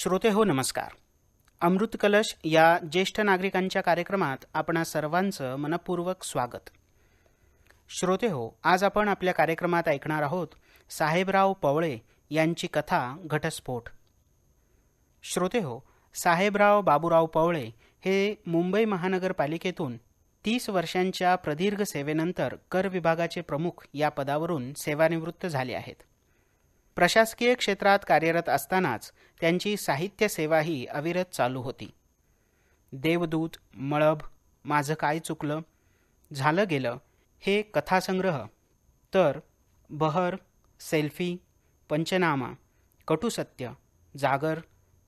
श्रोते हो नमस्कार अमृत कलश या ज्येष्ठ नागरिकांच्या कार्यक्रमात आपणा सर्वांचं मनपूर्वक स्वागत श्रोते हो आज आपण आपल्या कार्यक्रमात ऐकणार आहोत साहेबराव पवळे यांची कथा घटस्फोट श्रोते हो साहेबराव बाबूराव पवळे हे मुंबई महानगरपालिकेतून तीस वर्षांच्या प्रदीर्घ सेवेनंतर कर विभागाचे प्रमुख या पदावरून सेवानिवृत्त झाले आहेत प्रशासकीय क्षेत्रात कार्यरत असतानाच त्यांची साहित्य सेवाही अविरत चालू होती देवदूत मळभ माझं काय चुकलं झालं गेलं हे कथासंग्रह तर बहर सेल्फी पंचनामा कटुसत्य जागर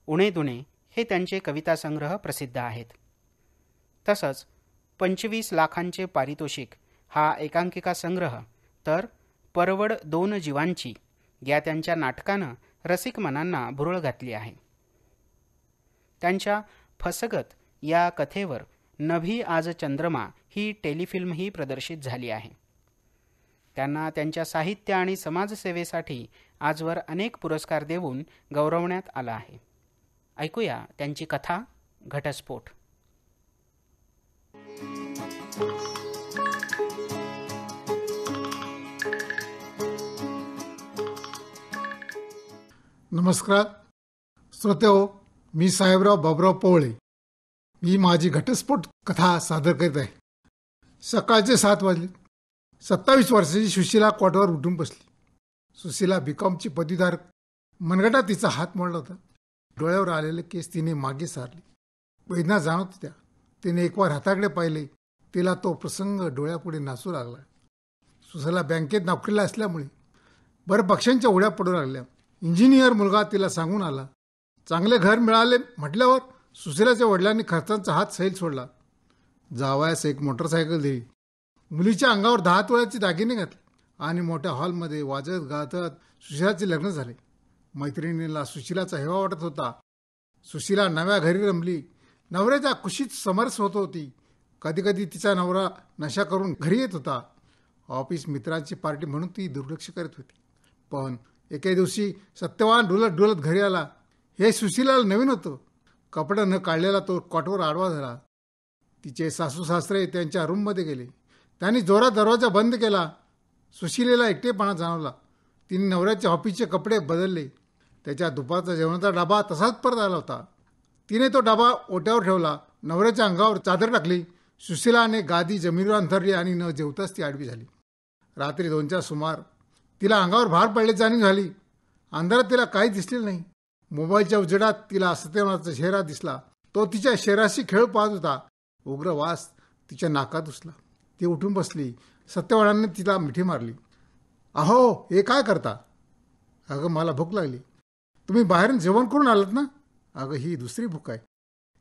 उणे दुणे हे त्यांचे कवितासंग्रह प्रसिद्ध आहेत तसंच पंचवीस लाखांचे पारितोषिक हा एकांकिका संग्रह तर परवड दोन जीवांची या त्यांच्या नाटकानं रसिक मनांना भुरळ घातली आहे त्यांच्या फसगत या कथेवर नभी आज चंद्रमा ही टेलिफिल्मही प्रदर्शित झाली आहे त्यांना त्यांच्या साहित्य आणि समाजसेवेसाठी आजवर अनेक पुरस्कार देऊन गौरवण्यात आला आहे ऐकूया त्यांची कथा घटस्फोट नमस्कार श्रोते मी साहेबराव बाबराव पवळे मी माझी घटस्फोट कथा सादर करीत आहे सकाळचे सात वाजले सत्तावीस वर्षाची सुशीला कॉटवर उठून बसली सुशीला बीकॉमची पदवीधार मनगटा तिचा हात मोडला होता डोळ्यावर आलेले केस तिने मागे सारले वेदना जाणवत होत्या तिने एकवार हाताकडे पाहिले तिला तो प्रसंग डोळ्यापुढे नाचू लागला सुशीला बँकेत नोकरीला असल्यामुळे बरं पक्ष्यांच्या उड्या पडू लागल्या इंजिनियर मुलगा तिला सांगून आला चांगले घर मिळाले म्हटल्यावर सुशिलाच्या वडिलांनी खर्चांचा हात सैल सोडला जावयास एक मोटरसायकल दिली मुलीच्या अंगावर दहा तोळ्याची दागिने घातले आणि मोठ्या हॉलमध्ये वाजत गाजत सुशिलाचे लग्न झाले मैत्रिणीला सुशिलाचा हेवा वाटत होता सुशिला नव्या घरी रमली नवऱ्याच्या कुशीत समरस होत होती कधीकधी तिचा नवरा नशा करून घरी येत होता ऑफिस मित्रांची पार्टी म्हणून ती दुर्लक्ष करत होती पण एके दिवशी सत्यवान डुलत डुलत घरी आला हे सुशीलाला नवीन होतं कपडं न काढलेला तो कॉटवर आडवा झाला तिचे सासू सासरे त्यांच्या रूममध्ये गेले त्यांनी जोरात दरवाजा बंद केला सुशीलेला एकटेपणा जाणवला तिने नवऱ्याच्या हॉपीचे कपडे बदलले त्याच्या दुपारचा जेवणाचा डबा तसाच परत आला होता तिने तो डबा ओट्यावर ठेवला नवऱ्याच्या अंगावर चादर टाकली सुशीलाने गादी जमिनीवर अंथरली आणि न जेवताच ती आडवी झाली रात्री दोनच्या सुमार तिला अंगावर भार पडले जाणीव झाली अंधारात तिला काही दिसले नाही मोबाईलच्या उजेडात तिला सत्यवनाचा चेहरा दिसला तो तिच्या शरीराशी खेळ पाहत होता उग्र वास तिच्या नाकात उसला ती उठून बसली सत्यवानाने तिला मिठी मारली अहो हे काय करता अगं मला भूक लागली तुम्ही बाहेरून जेवण करून आलात ना अगं ही दुसरी भूक आहे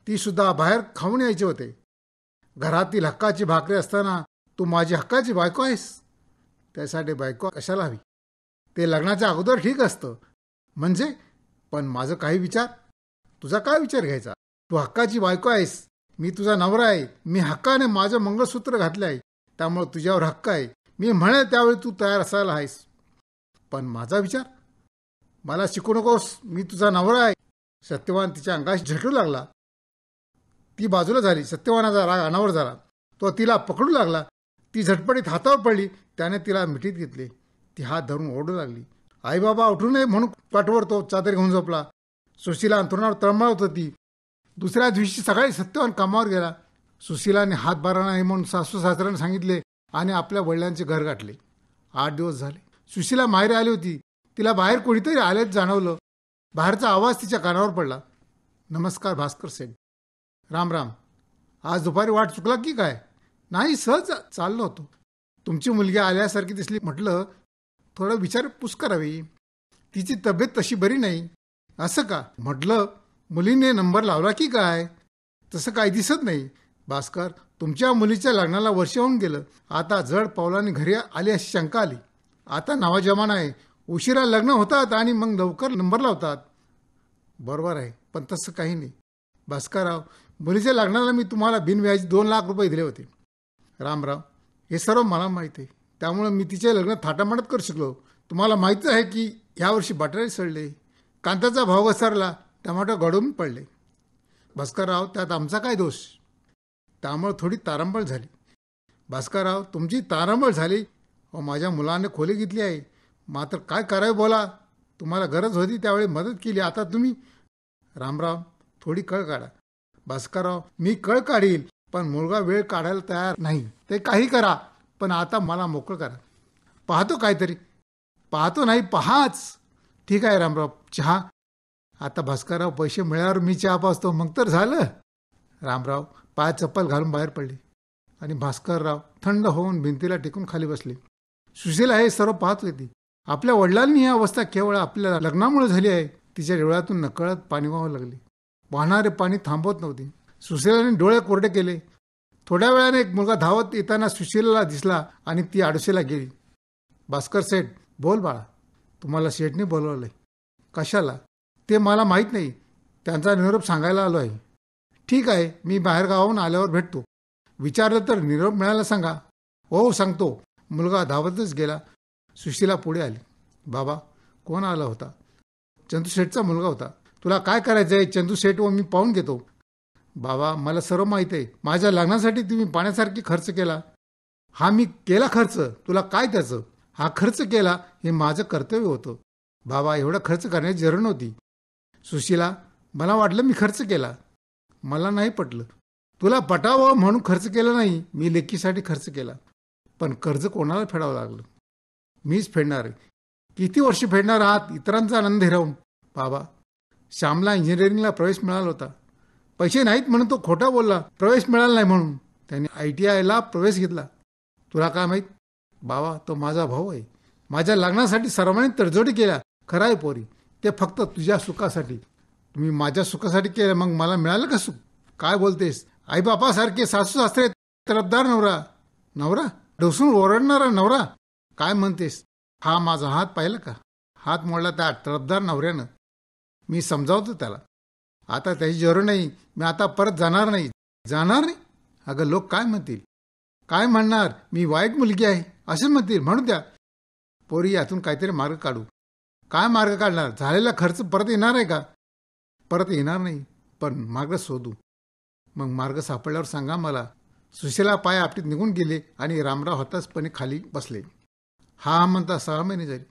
ती सुद्धा बाहेर खाऊन यायचे होते घरातील हक्काची भाकरी असताना तू माझी हक्काची बायको आहेस त्यासाठी बायको कशाला हवी ते लग्नाच्या अगोदर ठीक असतं म्हणजे पण माझं काही विचार तुझा काय विचार घ्यायचा तू हक्काची बायको आहेस मी तुझा नवरा आहे मी हक्काने माझं मंगळसूत्र घातलं आहे त्यामुळे तुझ्यावर हक्क आहे मी म्हणे त्यावेळी तू तयार असायला आहेस पण माझा विचार मला शिकू नकोस मी तुझा नवरा आहे सत्यवान तिच्या अंगाशी झटू लागला ती बाजूला झाली सत्यवानाचा राग अनावर झाला तो तिला पकडू लागला ती झटपटीत हातावर पडली त्याने तिला मिठीत घेतली ती हात धरून ओढू लागली आई बाबा उठू नये म्हणून पाठवर तो चादर घेऊन झोपला सुशीला अंतरुणावर तळमळत होती दुसऱ्या दिवशी सकाळी सत्यवान कामावर गेला सुशीलाने हात बारा नाही म्हणून सासू सासऱ्याने सांगितले आणि आपल्या वडिलांचे घर गाठले आठ दिवस झाले सुशीला माहेरी आली होती तिला बाहेर कोणीतरी आल्याच जाणवलं बाहेरचा आवाज तिच्या कानावर पडला नमस्कार भास्कर सेठ राम राम आज दुपारी वाट चुकला की काय नाही सहज चाललो होतो तुमची मुलगी आल्यासारखी दिसली म्हटलं थोडा विचारपूस करावी तिची तब्येत तशी बरी नाही असं का म्हटलं मुलीने नंबर लावला की काय तसं काय दिसत नाही भास्कर तुमच्या मुलीच्या लग्नाला वर्ष होऊन गेलं आता जड पावलाने घरी आली अशी शंका आली आता नावा जमाना आहे उशिरा लग्न होतात आणि मग लवकर नंबर लावतात बरोबर आहे पण तसं काही नाही भास्करराव मुलीच्या लग्नाला मी तुम्हाला बिनव्याजी दोन लाख रुपये दिले होते रामराव हे सर्व मला माहीत आहे त्यामुळं मी तिचे लग्न थाटामाटात करू शकलो तुम्हाला माहिती आहे की यावर्षी बटाटे सडले कांद्याचा भाव घसरला टमाटो घडून पडले भास्करराव त्यात आमचा काय दोष त्यामुळे थोडी तारांबळ झाली भास्करराव तुमची तारांबळ झाली व माझ्या मुलाने खोली घेतली आहे मात्र काय करावे बोला तुम्हाला गरज होती त्यावेळी मदत केली आता तुम्ही रामराव थोडी कळ काढा भास्करराव मी कळ काढील पण मुलगा वेळ काढायला तयार नाही ते काही करा पण आता मला मोकळं करा पाहतो काहीतरी पाहतो नाही पहाच ठीक आहे रामराव चहा आता भास्करराव पैसे मिळाल्यावर मी चहा पाचतो मग तर झालं रामराव पाय चप्पल घालून बाहेर पडले आणि भास्करराव थंड होऊन भिंतीला टेकून खाली बसले सुशीला हे सर्व पाहत होती आपल्या वडिलांनी ही अवस्था केवळ आपल्या लग्नामुळे झाली आहे तिच्या डोळ्यातून नकळत पाणी व्हावं लागले वाहणारे पाणी थांबवत नव्हते सुशीलाने डोळे कोरडे केले थोड्या वेळाने एक मुलगा धावत येताना सुशीलला दिसला आणि ती आडोशीला गेली भास्कर सेठ बोल बाळा तुम्हाला शेठने बोलवलं कशाला ते मला माहीत नाही त्यांचा निरोप सांगायला आलो आहे ठीक आहे मी बाहेरगावाहून आल्यावर भेटतो विचारलं तर निरोप मिळायला सांगा हो सांगतो मुलगा धावतच गेला सुशीला पुढे आली बाबा कोण आला होता चंदू शेठचा मुलगा होता तुला काय करायचं आहे चंदू शेठ व मी पाहून घेतो बाबा मला सर्व माहीत आहे माझ्या लग्नासाठी तुम्ही पाण्यासारखी खर्च केला हा मी केला खर्च तुला काय त्याचं हा खर्च केला हे माझं कर्तव्य होतं बाबा एवढा खर्च करण्याची जरूर नव्हती सुशीला मला वाटलं मी खर्च केला मला नाही पटलं तुला पटावं म्हणून खर्च केला नाही मी लेकीसाठी खर्च केला पण कर्ज कोणाला फेडावं लागलं मीच फेडणार आहे किती वर्ष फेडणार आहात इतरांचा आनंद हिरावून बाबा श्यामला इंजिनिअरिंगला प्रवेश मिळाला होता पैसे नाहीत म्हणून तो खोटा बोलला प्रवेश मिळाला नाही म्हणून त्याने आय टी आयला प्रवेश घेतला तुला काय माहीत बाबा तो माझा भाऊ आहे माझ्या लग्नासाठी सर्वांनी तडजोडी केल्या खराय आहे पोरी ते फक्त तुझ्या सुखासाठी तुम्ही माझ्या सुखासाठी केलं मग मला मिळालं का सुख काय बोलतेस सारखे सासू सासरे तरफदार नवरा नवरा ढोसून ओरडणारा नवरा काय म्हणतेस हा माझा हात पाहिला का हात मोडला त्या तरफदार नवऱ्यानं मी समजावतो त्याला आता त्याची जरूर नाही मी आता परत जाणार नाही जाणार नाही अगं लोक काय म्हणतील काय म्हणणार मी वाईट मुलगी आहे असे म्हणतील म्हणू द्या पोरी यातून काहीतरी मार्ग काढू काय मार्ग काढणार झालेला खर्च परत येणार आहे का परत येणार नाही पण मार्ग शोधू मग मार्ग सापडल्यावर सांगा मला सुशीला पाय आपटीत निघून गेले आणि रामराव हताशपणे खाली बसले हा म्हणता सहा महिने झाले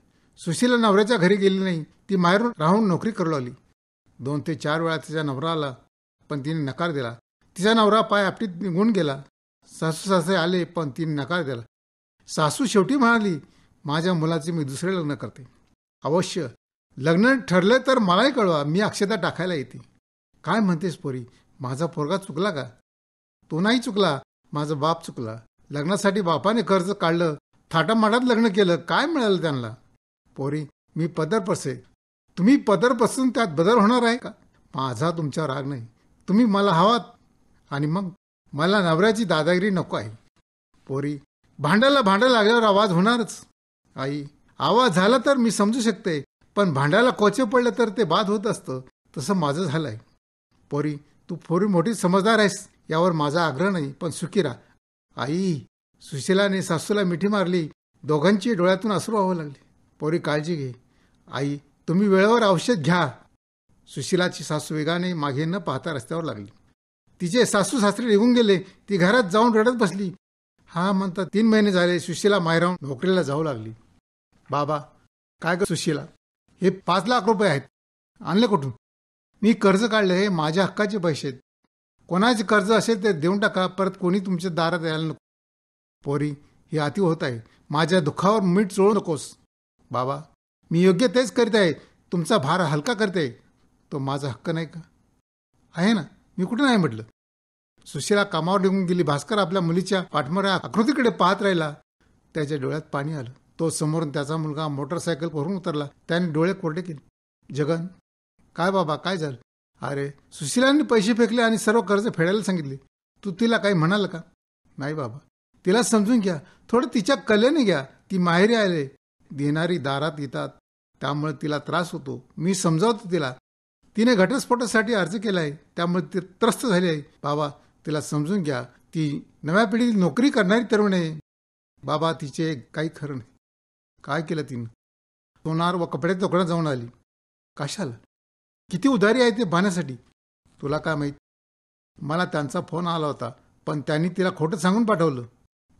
सुशीला नवऱ्याच्या घरी गेली नाही ती माहेरून राहून नोकरी करू लागली दोन ते चार वेळा तिचा नवरा आला पण तिने नकार दिला तिचा नवरा पाय आपटीत निघून गेला सासू सासे आले पण तिने नकार दिला सासू शेवटी म्हणाली माझ्या मुलाचे मी दुसरे लग्न करते अवश्य लग्न ठरले तर मलाही कळवा मी अक्षता टाकायला येते काय म्हणतेस पोरी माझा पोरगा चुकला का तो नाही चुकला माझा बाप चुकला लग्नासाठी बापाने कर्ज काढलं थाटामाटात लग्न केलं काय मिळालं त्यांना पोरी मी पदर पसे तुम्ही पदर पसरून त्यात बदल होणार आहे का माझा तुमचा राग नाही तुम्ही मला हवात आणि मग मला नवऱ्याची दादागिरी नको आहे पोरी भांडायला भांडा लागल्यावर आवाज होणारच आई आवाज झाला तर मी समजू शकते पण भांड्याला कोचे पडलं तर ते बाद होत असतं तसं माझं झालंय पोरी तू पोरी मोठी समजदार आहेस यावर माझा आग्रह नाही पण सुकिरा आई सुशीलाने सासूला मिठी मारली दोघांची डोळ्यातून असू व्हावं लागले पोरी काळजी घे आई तुम्ही वेळेवर औषध घ्या सुशिलाची सासू वेगाने मागे न पाहता रस्त्यावर लागली तिचे सासू सासरे निघून गेले ती घरात जाऊन रडत बसली हा म्हणता तीन महिने झाले सुशिला मायरावून नोकरीला जाऊ लागली बाबा काय ग सुशिला हे पाच लाख रुपये आहेत आणले कुठून मी कर्ज काढले हे माझ्या हक्काचे पैसे आहेत कोणाचे कर्ज असेल ते देऊन टाका परत कोणी तुमच्या दारात यायला नको पोरी हे अति होत आहे माझ्या दुःखावर मीठ चोळू नकोस बाबा मी योग्य तेच करीत आहे तुमचा भार हलका करते तो माझा हक्क नाही का आहे ना मी कुठे नाही म्हटलं सुशिला कामावर निघून गेली भास्कर आपल्या मुलीच्या पाठमोऱ्या आकृतीकडे पाहत राहिला त्याच्या डोळ्यात पाणी आलं तो समोरून त्याचा मुलगा मोटरसायकलवरून उतरला त्याने डोळे कोरडे केले जगन काय बाबा काय झालं अरे सुशिलाने पैसे फेकले आणि सर्व कर्ज फेडायला सांगितले तू तिला काही म्हणाल का नाही बाबा तिला समजून घ्या थोडं तिच्या कलेने घ्या ती माहेरी आले देणारी दारात येतात त्यामुळे तिला त्रास होतो मी समजावतो तिला तिने घटस्फोटासाठी अर्ज केला आहे त्यामुळे ती त्रस्त झाली आहे बाबा तिला समजून घ्या ती नव्या पिढीत नोकरी करणारी तरुण आहे बाबा तिचे काही खरं नाही काय केलं तिनं सोनार व कपडे दुकानात जाऊन आली कशाला किती उदारी आहे ते पाहण्यासाठी तुला काय माहीत मला त्यांचा फोन आला होता पण त्यांनी तिला खोटं सांगून पाठवलं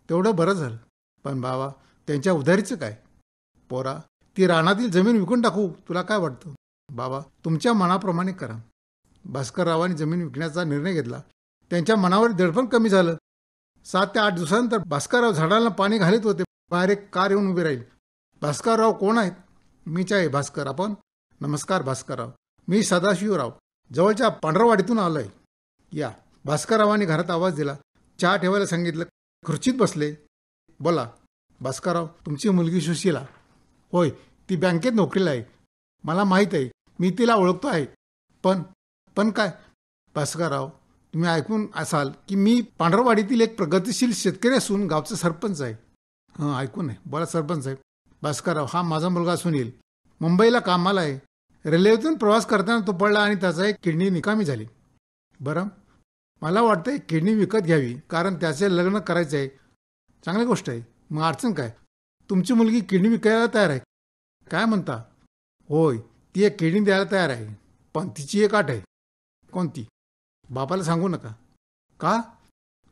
तेवढं बरं झालं पण बाबा त्यांच्या उधारीचं काय पोरा ती रानातील जमीन विकून टाकू तुला काय वाटतं बाबा तुमच्या मनाप्रमाणे करा भास्कररावांनी जमीन विकण्याचा निर्णय घेतला त्यांच्या मनावर दडपण कमी झालं सात ते आठ दिवसानंतर भास्करराव झाडांना पाणी घालत होते बाहेर एक कार येऊन उभी राहील भास्करराव कोण आहेत मीच आहे भास्कर आपण नमस्कार भास्करराव मी सदाशिवराव जवळच्या पांढरवाडीतून आलोय या भास्कररावांनी घरात आवाज दिला चहा ठेवायला सांगितलं खुर्चीत बसले बोला भास्करराव तुमची मुलगी सुशीला होय ती बँकेत नोकरीला आहे मला माहीत आहे मी तिला ओळखतो आहे पण पण काय भास्करराव तुम्ही ऐकून असाल की मी पांढरवाडीतील एक प्रगतिशील शेतकरी असून गावचा सरपंच आहे हां ऐकून आहे बरा सरपंच आहे भास्करराव हा माझा मुलगा सुनील मुंबईला कामाला आहे रेल्वेतून प्रवास करताना तो पडला आणि त्याचा एक किडनी निकामी झाली बरं मला वाटतं किडनी विकत घ्यावी कारण त्याचे लग्न करायचं आहे चांगली गोष्ट आहे मग अडचण काय तुमची मुलगी किडनी विकायला तयार आहे काय म्हणता होय ती एक किडनी द्यायला तयार आहे पण तिची एक आठ आहे कोणती बापाला सांगू नका का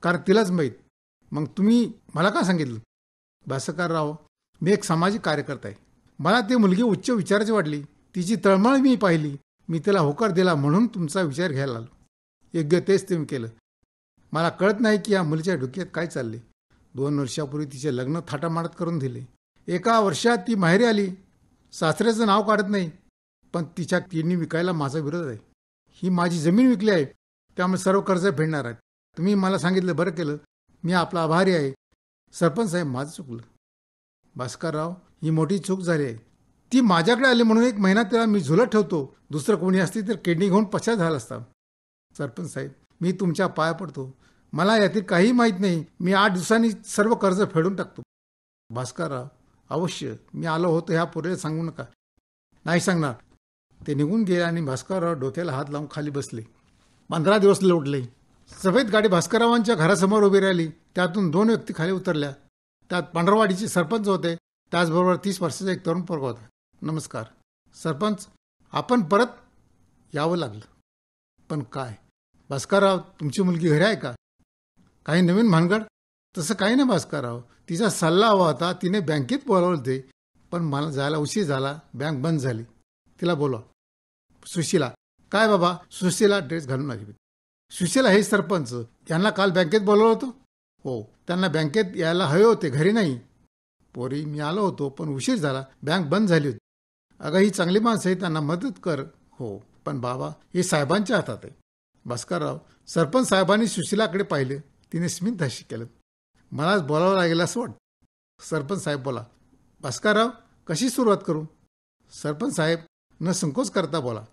कारण तिलाच माहीत मग तुम्ही मला का सांगितलं भासकार राव मी एक सामाजिक कार्यकर्ता आहे मला ती मुलगी उच्च विचाराची वाटली तिची तळमळ मी पाहिली मी तिला होकार दिला म्हणून तुमचा विचार घ्यायला आलो योग्य तेच तुम्ही केलं मला कळत नाही की या मुलीच्या डोक्यात काय चालले दोन वर्षापूर्वी तिचे लग्न थाटामाटात करून दिले एका वर्षात ती माहेरी आली सासऱ्याचं नाव काढत नाही पण तिच्या किडनी विकायला माझा विरोध आहे ही माझी जमीन विकली आहे त्यामुळे सर्व कर्ज फेडणार आहेत तुम्ही मला सांगितलं बरं केलं मी आपला आभारी आहे सरपंच साहेब माझं चुकलं भास्करराव ही मोठी चूक झाली आहे ती माझ्याकडे आली म्हणून एक महिना त्याला मी झुलत ठेवतो दुसरं कोणी असती तर किडनी घेऊन पश्चात झाला असता सरपंच साहेब मी तुमच्या पाया पडतो मला यातील काही माहीत नाही मी आठ दिवसांनी सर्व कर्ज फेडून टाकतो भास्करराव अवश्य मी आलो होतो ह्या पुरे सांगू नका नाही सांगणार ते निघून गेले आणि भास्करराव डोक्याला हात लावून खाली बसले पंधरा दिवस लोटले सफेद गाडी भास्कररावांच्या घरासमोर उभी राहिली त्यातून दोन व्यक्ती खाली उतरल्या त्यात पांढरवाडीचे सरपंच होते त्याचबरोबर तीस वर्षाचा एक तरुण पोरगा होता नमस्कार सरपंच आपण परत यावं लागलं पण काय भास्करराव तुमची मुलगी घरी आहे का काही नवीन भानगड तसं काही नाही भास्करराव तिचा सल्ला हवा होता तिने बँकेत बोलावलं ते पण मला जायला उशीर झाला बँक बंद झाली तिला बोलवा सुशीला काय बाबा सुशीला ड्रेस घालून आली सुशीला हे सरपंच यांना काल बँकेत बोलवलं होतं हो त्यांना बँकेत यायला हवे होते घरी नाही पोरी मी आलो होतो पण उशीर झाला बँक बंद झाली होती अगं ही चांगली माणसं आहे त्यांना मदत कर हो पण बाबा हे साहेबांच्या हातात आहे भास्करराव सरपंच साहेबांनी सुशीलाकडे पाहिले तिने धाशी केलं मलाच बोलावं लागेल असं वाटत सरपंच साहेब बोला भास्करराव कशी सुरुवात करू सरपंच साहेब न संकोच करता बोला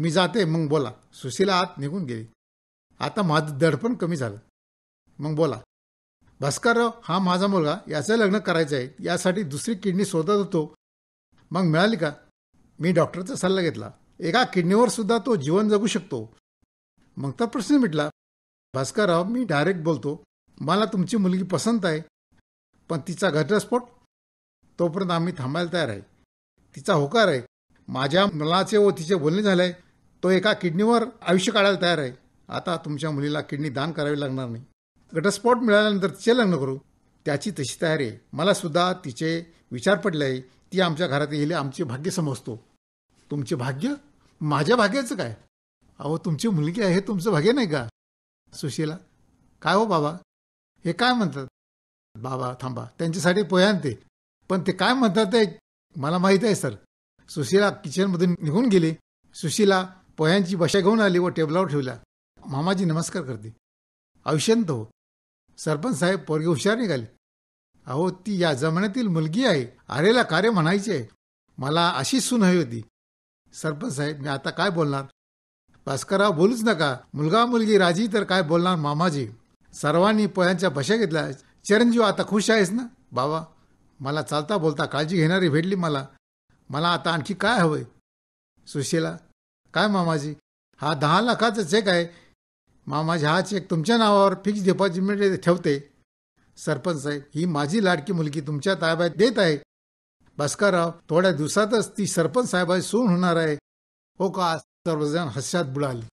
मी जाते मग बोला सुशीला आत निघून गेली आता माझं दडपण कमी झालं मग बोला भास्करराव हा माझा मुलगा याचं लग्न करायचं आहे यासाठी दुसरी किडनी शोधत होतो मग मिळाली का मी डॉक्टरचा सल्ला घेतला एका किडनीवर सुद्धा तो जीवन जगू शकतो मग तर प्रश्न मिटला भास्करराव मी डायरेक्ट बोलतो मला तुमची मुलगी पसंत आहे पण तिचा घटस्फोट तोपर्यंत आम्ही थांबायला तयार आहे तिचा होकार आहे माझ्या मुलाचे व तिचे बोलणे झाले आहे तो एका किडनीवर आयुष्य काढायला तयार आहे आता तुमच्या मुलीला किडनी दान करावी लागणार नाही घटस्फोट मिळाल्यानंतर तिचे लग्न करू त्याची तशी तयारी आहे मला सुद्धा तिचे विचार पडले आहे ती आमच्या घरात येईल आमचे भाग्य समजतो तुमचे भाग्य माझ्या भाग्याचं काय अहो तुमची मुलगी आहे तुमचं भाग्य नाही का सुशीला काय हो बाबा हे काय म्हणतात बाबा थांबा त्यांच्यासाठी ते पण ते काय म्हणतात ते मला माहित आहे सर सुशीला किचनमधून निघून गेली सुशीला पोह्यांची बशा घेऊन आली व टेबलावर ठेवल्या मामाजी नमस्कार करते आयुष्यंत हो सरपंच साहेब पोरगे हुशार निघाले अहो ती या जमान्यातील मुलगी आहे आरेला कार्य म्हणायचे आहे मला अशीच सून हवी होती सरपंच साहेब मी आता काय बोलणार भास्करराव बोलूच नका मुलगा मुलगी राजी तर काय बोलणार मामाजी सर्वांनी पोयांच्या भशा घेतल्या चिरंजीव आता खुश आहेस ना बाबा मला चालता बोलता काळजी घेणारी भेटली मला मला आता आणखी काय हवंय सुशीला काय मामाजी हा दहा लाखाचा चेक आहे मामाजी हा चेक तुमच्या नावावर फिक्स डिपॉझिट ठेवते सरपंच साहेब ही माझी लाडकी मुलगी तुमच्या ताब्यात देत आहे भास्करराव थोड्या दिवसातच ती सरपंच साहेबाची सून होणार आहे हो का सर्वजण हस्यात बुडाले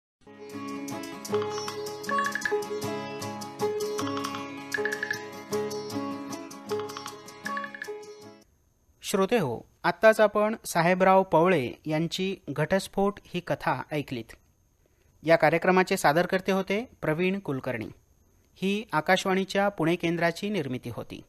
श्रोते हो आत्ताच आपण साहेबराव पवळे यांची घटस्फोट ही कथा ऐकलीत या कार्यक्रमाचे सादरकर्ते होते प्रवीण कुलकर्णी ही आकाशवाणीच्या पुणे केंद्राची निर्मिती होती